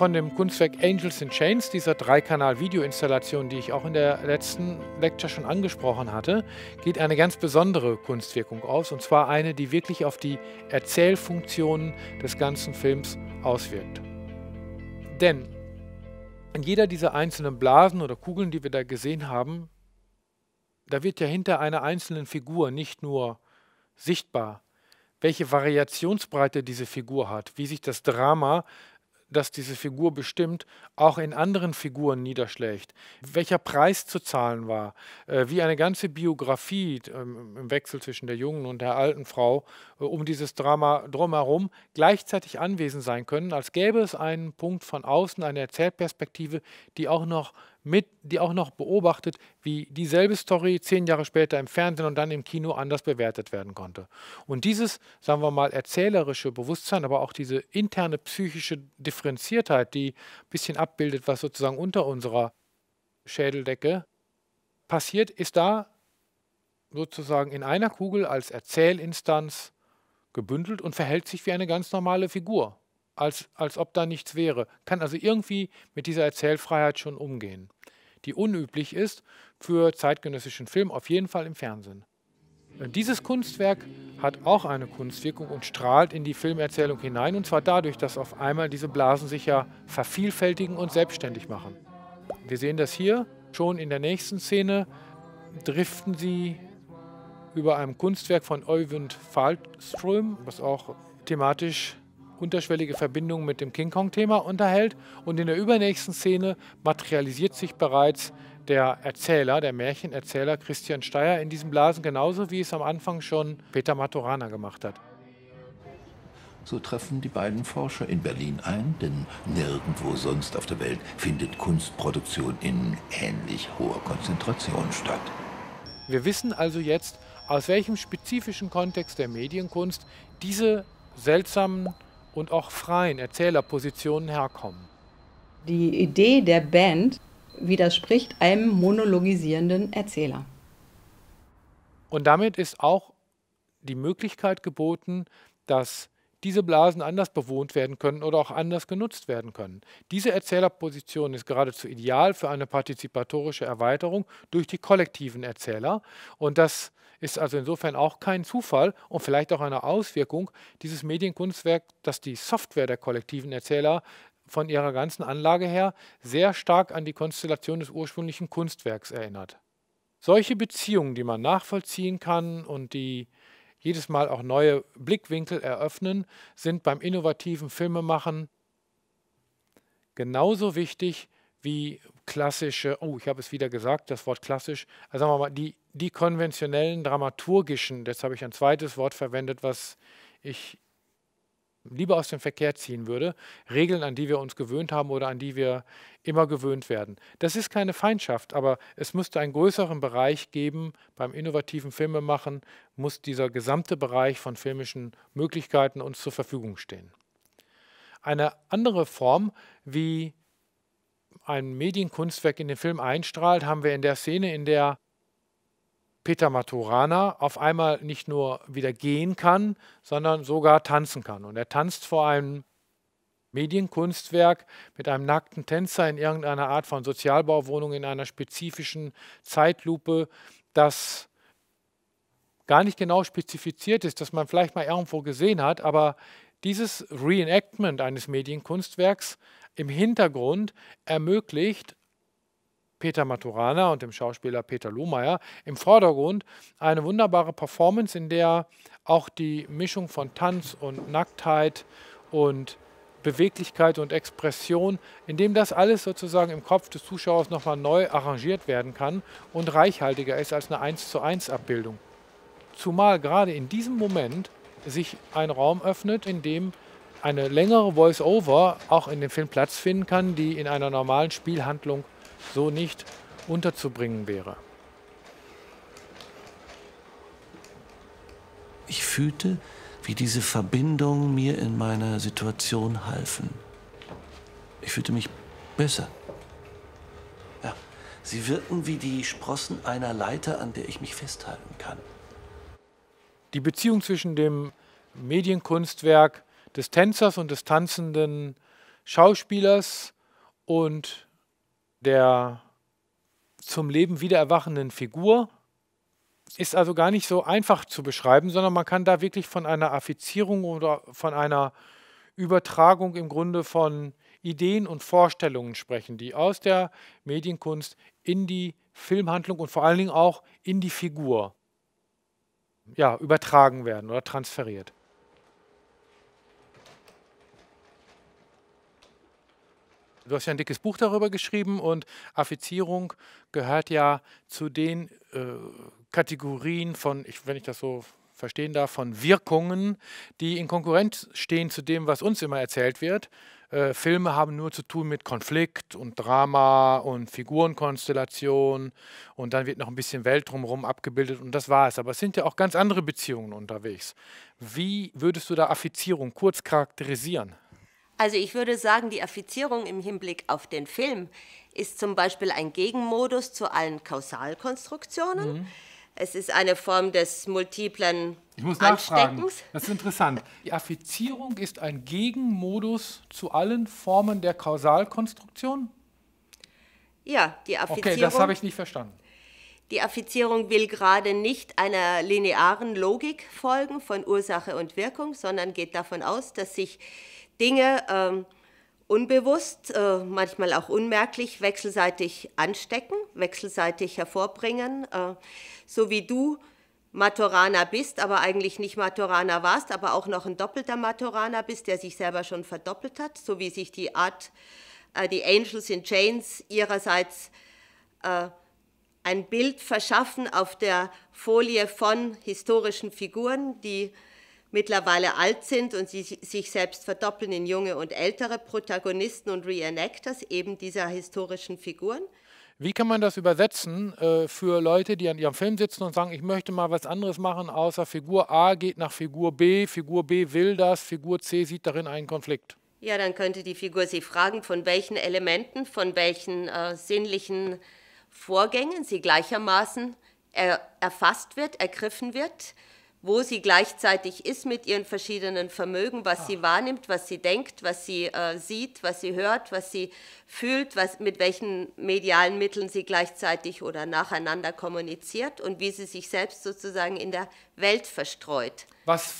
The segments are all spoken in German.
von dem Kunstwerk Angels in Chains, dieser Dreikanal-Videoinstallation, die ich auch in der letzten Lecture schon angesprochen hatte, geht eine ganz besondere Kunstwirkung aus, und zwar eine, die wirklich auf die Erzählfunktionen des ganzen Films auswirkt. Denn in jeder dieser einzelnen Blasen oder Kugeln, die wir da gesehen haben, da wird ja hinter einer einzelnen Figur nicht nur sichtbar, welche Variationsbreite diese Figur hat, wie sich das Drama das diese Figur bestimmt, auch in anderen Figuren niederschlägt. Welcher Preis zu zahlen war, äh, wie eine ganze Biografie ähm, im Wechsel zwischen der jungen und der alten Frau äh, um dieses Drama drumherum gleichzeitig anwesend sein können, als gäbe es einen Punkt von außen, eine Erzählperspektive, die auch noch mit, die auch noch beobachtet, wie dieselbe Story zehn Jahre später im Fernsehen und dann im Kino anders bewertet werden konnte. Und dieses, sagen wir mal, erzählerische Bewusstsein, aber auch diese interne psychische Differenziertheit, die ein bisschen abbildet, was sozusagen unter unserer Schädeldecke passiert, ist da sozusagen in einer Kugel als Erzählinstanz gebündelt und verhält sich wie eine ganz normale Figur als, als ob da nichts wäre, kann also irgendwie mit dieser Erzählfreiheit schon umgehen, die unüblich ist für zeitgenössischen Film, auf jeden Fall im Fernsehen. Äh, dieses Kunstwerk hat auch eine Kunstwirkung und strahlt in die Filmerzählung hinein, und zwar dadurch, dass auf einmal diese Blasen sich ja vervielfältigen und selbstständig machen. Wir sehen das hier, schon in der nächsten Szene driften sie über einem Kunstwerk von Euvind Falström, was auch thematisch unterschwellige Verbindung mit dem King Kong-Thema unterhält. Und in der übernächsten Szene materialisiert sich bereits der Erzähler, der Märchenerzähler Christian Steyer in diesen Blasen, genauso wie es am Anfang schon Peter Maturana gemacht hat. So treffen die beiden Forscher in Berlin ein, denn nirgendwo sonst auf der Welt findet Kunstproduktion in ähnlich hoher Konzentration statt. Wir wissen also jetzt, aus welchem spezifischen Kontext der Medienkunst diese seltsamen und auch freien Erzählerpositionen herkommen. Die Idee der Band widerspricht einem monologisierenden Erzähler. Und damit ist auch die Möglichkeit geboten, dass diese Blasen anders bewohnt werden können oder auch anders genutzt werden können. Diese Erzählerposition ist geradezu ideal für eine partizipatorische Erweiterung durch die kollektiven Erzähler. Und das ist also insofern auch kein Zufall und vielleicht auch eine Auswirkung dieses Medienkunstwerk, dass die Software der kollektiven Erzähler von ihrer ganzen Anlage her sehr stark an die Konstellation des ursprünglichen Kunstwerks erinnert. Solche Beziehungen, die man nachvollziehen kann und die jedes Mal auch neue Blickwinkel eröffnen, sind beim innovativen Filmemachen genauso wichtig wie klassische, oh, ich habe es wieder gesagt, das Wort klassisch, also sagen wir mal, die die konventionellen dramaturgischen, jetzt habe ich ein zweites Wort verwendet, was ich lieber aus dem Verkehr ziehen würde, Regeln, an die wir uns gewöhnt haben oder an die wir immer gewöhnt werden. Das ist keine Feindschaft, aber es müsste einen größeren Bereich geben. Beim innovativen Filmemachen muss dieser gesamte Bereich von filmischen Möglichkeiten uns zur Verfügung stehen. Eine andere Form, wie ein Medienkunstwerk in den Film einstrahlt, haben wir in der Szene, in der Peter Maturana auf einmal nicht nur wieder gehen kann, sondern sogar tanzen kann. Und er tanzt vor einem Medienkunstwerk mit einem nackten Tänzer in irgendeiner Art von Sozialbauwohnung in einer spezifischen Zeitlupe, das gar nicht genau spezifiziert ist, das man vielleicht mal irgendwo gesehen hat, aber dieses Reenactment eines Medienkunstwerks im Hintergrund ermöglicht Peter Maturana und dem Schauspieler Peter Lohmeier im Vordergrund eine wunderbare Performance, in der auch die Mischung von Tanz und Nacktheit und Beweglichkeit und Expression, in dem das alles sozusagen im Kopf des Zuschauers nochmal neu arrangiert werden kann und reichhaltiger ist als eine 1 zu 1 Abbildung. Zumal gerade in diesem Moment sich ein Raum öffnet, in dem eine längere Voice-Over auch in dem Film Platz finden kann, die in einer normalen Spielhandlung so nicht unterzubringen wäre. Ich fühlte, wie diese Verbindungen mir in meiner Situation halfen. Ich fühlte mich besser. Ja, sie wirken wie die Sprossen einer Leiter, an der ich mich festhalten kann. Die Beziehung zwischen dem Medienkunstwerk des Tänzers und des tanzenden Schauspielers und der zum Leben wiedererwachenden Figur ist also gar nicht so einfach zu beschreiben, sondern man kann da wirklich von einer Affizierung oder von einer Übertragung im Grunde von Ideen und Vorstellungen sprechen, die aus der Medienkunst in die Filmhandlung und vor allen Dingen auch in die Figur ja, übertragen werden oder transferiert. Du hast ja ein dickes Buch darüber geschrieben und Affizierung gehört ja zu den äh, Kategorien von, ich, wenn ich das so verstehen darf, von Wirkungen, die in Konkurrenz stehen zu dem, was uns immer erzählt wird. Äh, Filme haben nur zu tun mit Konflikt und Drama und Figurenkonstellation und dann wird noch ein bisschen Welt drumherum abgebildet und das war es. Aber es sind ja auch ganz andere Beziehungen unterwegs. Wie würdest du da Affizierung kurz charakterisieren? Also ich würde sagen, die Affizierung im Hinblick auf den Film ist zum Beispiel ein Gegenmodus zu allen Kausalkonstruktionen. Mhm. Es ist eine Form des multiplen ich muss nachfragen. Das ist interessant. Die Affizierung ist ein Gegenmodus zu allen Formen der Kausalkonstruktion? Ja, die Affizierung. Okay, das habe ich nicht verstanden. Die Affizierung will gerade nicht einer linearen Logik folgen von Ursache und Wirkung, sondern geht davon aus, dass sich Dinge ähm, unbewusst, äh, manchmal auch unmerklich, wechselseitig anstecken, wechselseitig hervorbringen. Äh, so wie du Maturana bist, aber eigentlich nicht Maturana warst, aber auch noch ein doppelter Maturana bist, der sich selber schon verdoppelt hat, so wie sich die Art, äh, die Angels in Chains ihrerseits äh, ein Bild verschaffen auf der Folie von historischen Figuren, die mittlerweile alt sind und sie sich selbst verdoppeln in junge und ältere Protagonisten und Reenactors eben dieser historischen Figuren. Wie kann man das übersetzen äh, für Leute, die an ihrem Film sitzen und sagen, ich möchte mal was anderes machen, außer Figur A geht nach Figur B, Figur B will das, Figur C sieht darin einen Konflikt? Ja, dann könnte die Figur Sie fragen, von welchen Elementen, von welchen äh, sinnlichen Vorgängen sie gleichermaßen er äh, erfasst wird, ergriffen wird wo sie gleichzeitig ist mit ihren verschiedenen Vermögen, was ah. sie wahrnimmt, was sie denkt, was sie äh, sieht, was sie hört, was sie fühlt, was, mit welchen medialen Mitteln sie gleichzeitig oder nacheinander kommuniziert und wie sie sich selbst sozusagen in der Welt verstreut. Was,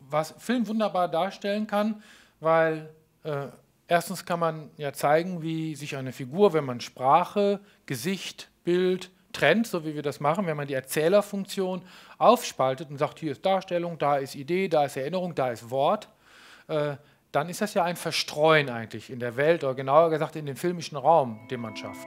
was Film wunderbar darstellen kann, weil äh, erstens kann man ja zeigen, wie sich eine Figur, wenn man Sprache, Gesicht, Bild, Trend, so wie wir das machen, wenn man die Erzählerfunktion aufspaltet und sagt, hier ist Darstellung, da ist Idee, da ist Erinnerung, da ist Wort, äh, dann ist das ja ein Verstreuen eigentlich in der Welt oder genauer gesagt in den filmischen Raum, den man schafft.